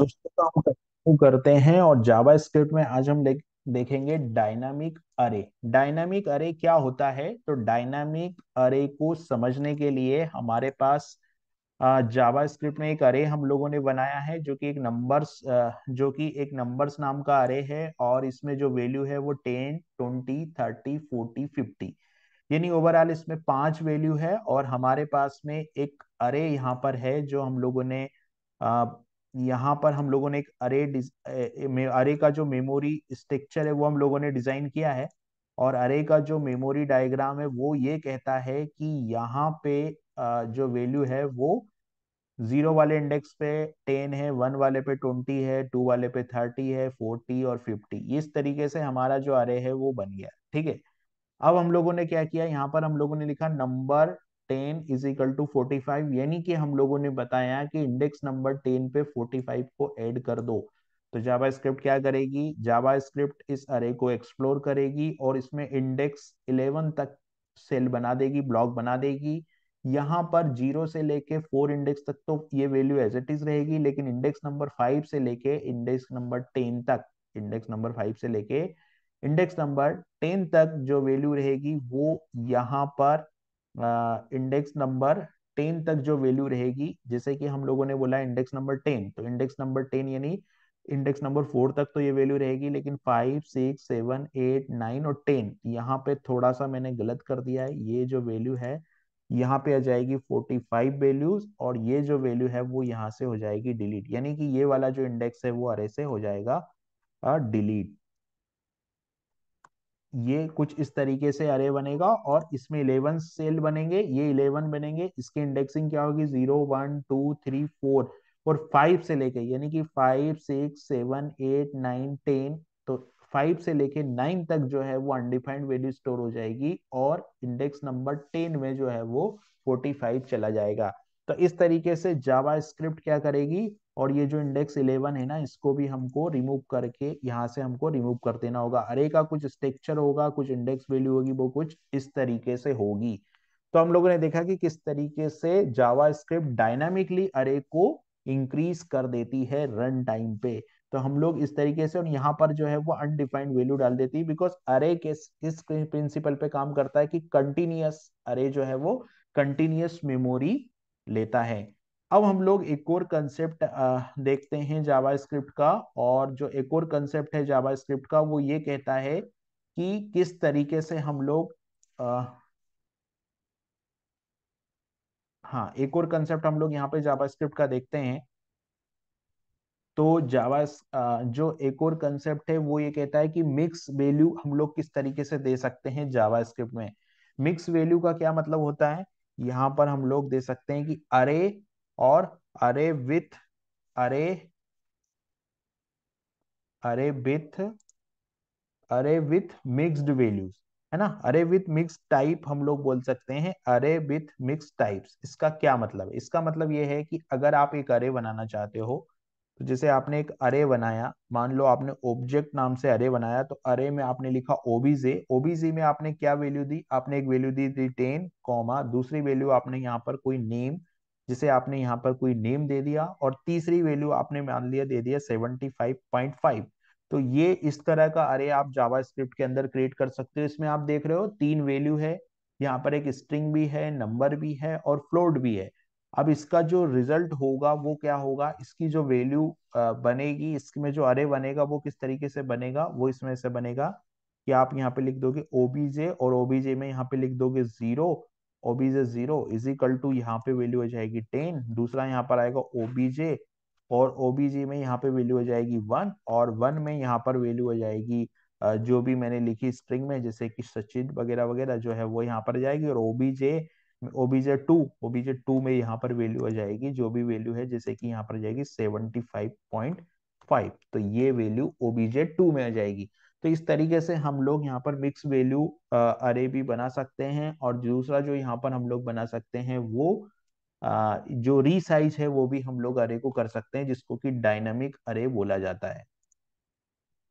दोस्तों काम कर, करते हैं और जावा स्क्रिप्ट में आज हम देख, देखेंगे डायनामिक अरे डायनामिक अरे क्या होता है तो डायनामिक अरे को समझने के लिए हमारे पास जावा स्क्रिप्ट में एक अरे हम लोगों ने बनाया है जो कि एक नंबर्स जो कि एक नंबर्स नाम का अरे है और इसमें जो वैल्यू है वो ten twenty thirty forty fifty यानी ओवरऑल इसमें पांच वैल्यू है और हमारे पास में एक अरे यहाँ पर है जो हम लोगों ने यहाँ पर हम लोगों ने एक अरे अरे का जो मेमोरी स्ट्रक्चर है वो हम लोगों ने डिजाइन किया है और अरे का जो मेमोरी डायग्राम है वो ये कहता है कि यहाँ पे जो वैल्यू है वो जीरो वाले इंडेक्स पे टेन है वन वाले पे ट्वेंटी है टू वाले पे थर्टी है फोर्टी और फिफ्टी इस तरीके से हमारा जो अरे है वो बन गया ठीक है अब हम लोगों ने क्या किया यहाँ पर हम लोगों ने लिखा number ten is equal to forty five यानी कि हम लोगों ने बताया कि इंडेक्स नंबर टेन पे फोर्टी फाइव को एड कर दो तो जावा स्क्रिप्ट क्या करेगी जावा स्क्रिप्ट इस अरे को एक्सप्लोर करेगी और इसमें इंडेक्स इलेवन तक सेल बना देगी ब्लॉक बना देगी यहाँ पर जीरो से लेके फोर इंडेक्स तक तो ये वैल्यू एज इट इज रहेगी लेकिन इंडेक्स नंबर फाइव से लेके इंडेक्स नंबर टेन तक इंडेक्स नंबर फाइव से लेके इंडेक्स नंबर टेन तक जो वैल्यू रहेगी वो यहाँ पर इंडेक्स नंबर टेन तक जो वैल्यू रहेगी जैसे कि हम लोगों ने बोला इंडेक्स नंबर टेन तो इंडेक्स नंबर टेन यानी इंडेक्स नंबर फोर तक तो ये वैल्यू रहेगी लेकिन five six seven eight nine और टेन यहाँ पे थोड़ा सा मैंने गलत कर दिया है ये जो वैल्यू है यहाँ पे आ जाएगी फोर्टी फाइव वैल्यूज और ये जो वैल्यू है वो यहाँ से हो जाएगी डिलीट यानी कि ये वाला जो इंडेक्स है वो अरे से हो जाएगा डिलीट ये कुछ इस तरीके से अरे बनेगा और इसमें इलेवन सेल बनेंगे ये इलेवन बनेंगे इसके इंडेक्सिंग क्या होगी zero one two three four और फाइव से लेके यानी कि five six seven eight nine ten तो फाइव से लेके नाइन तक जो है वो अनडिफाइंड वैल्यू स्टोर हो जाएगी और इंडेक्स नंबर टेन में जो है वो फोर्टी फाइव चला जाएगा तो इस तरीके से जावा स्क्रिप्ट क्या करेगी और ये जो इंडेक्स 11 है ना इसको भी हमको रिमूव करके यहाँ से हमको रिमूव कर देना होगा अरे का कुछ स्ट्रक्चर होगा कुछ इंडेक्स वैल्यू होगी वो कुछ इस तरीके से होगी तो हम लोगों ने देखा कि किस तरीके से जावा स्क्रिप्ट डायनामिकली अरे को इंक्रीज कर देती है रन टाइम पे तो हम लोग इस तरीके से और यहाँ पर जो है वो अनडिफाइंड वैल्यू डाल देती है बिकॉज अरे के इस प्रिंसिपल पे काम करता है कि कंटिन्यूस अरे जो है वो कंटिन्यूस मेमोरी लेता है अब हम लोग एक और कंसेप्ट देखते हैं जावास्क्रिप्ट का और जो एक और कंसेप्ट है जावास्क्रिप्ट का वो ये कहता है कि किस तरीके से हम लोग हाँ एक और कंसेप्ट हम लोग यहाँ पे जावास्क्रिप्ट का देखते हैं तो जावा जो एक और कंसेप्ट है वो ये कहता है कि मिक्स वैल्यू हम लोग किस तरीके से दे सकते हैं जावास्क्रिप्ट में मिक्स वैल्यू का क्या मतलब होता है यहां पर हम लोग दे सकते हैं कि अरे और अरे विथ अरे अरे विथ अरे विथ मिक्स्ड वैल्यूज है ना अरे विथ मिक्स टाइप हम लोग बोल सकते हैं अरे विथ मिक्स टाइप्स इसका क्या मतलब है इसका मतलब यह है कि अगर आप एक अरे बनाना चाहते हो तो जैसे आपने एक अरे बनाया मान लो आपने ऑब्जेक्ट नाम से अरे बनाया तो अरे में आपने लिखा ओबीजे ओबीजे में आपने क्या वैल्यू दी आपने एक वैल्यू दी थी टेन कॉमा दूसरी वैल्यू आपने यहाँ पर कोई नेम जिसे आपने यहाँ पर कोई नेम दे दिया और तीसरी वैल्यू आपने मान लिया दे दिया सेवेंटी फाइव पॉइंट फाइव तो ये इस तरह का अरे आप जावा स्क्रिप्ट के अंदर क्रिएट कर सकते हो इसमें आप देख रहे हो तीन वैल्यू है यहाँ पर एक स्ट्रिंग भी है नंबर भी है और फ्लोट भी है अब इसका जो रिजल्ट होगा वो क्या होगा इसकी जो वैल्यू बनेगी इसमें जो अरे बनेगा वो किस तरीके से बनेगा वो इसमें से बनेगा कि आप यहाँ पे लिख दोगे ओबीजे और ओबीजे में यहाँ पे लिख दोगे zero OBJ zero is equal to यहाँ पे वैल्यू हो जाएगी टेन दूसरा यहाँ पर आएगा ओबीजे और ओबीजे में यहाँ पे वैल्यू हो जाएगी वन और वन में यहाँ पर वैल्यू हो जाएगी जो भी मैंने लिखी स्ट्रिंग में जैसे कि सचिन वगैरह वगैरह जो है वो यहाँ पर जाएगी और OBJ OBJ two OBJ two में यहाँ पर वैल्यू आ जाएगी जो भी वैल्यू है जैसे कि यहाँ पर जाएगी सेवनटी फाइव पॉइंट फाइव तो ये वैल्यू ओबीजे टू में आ जाएगी तो इस तरीके से हम लोग यहाँ पर मिक्स वैल्यू अरे भी बना सकते हैं और दूसरा जो यहाँ पर हम लोग बना सकते हैं वो आ, जो रीसाइज है वो भी हम लोग अरे को कर सकते हैं जिसको कि डायनामिक अरे बोला जाता है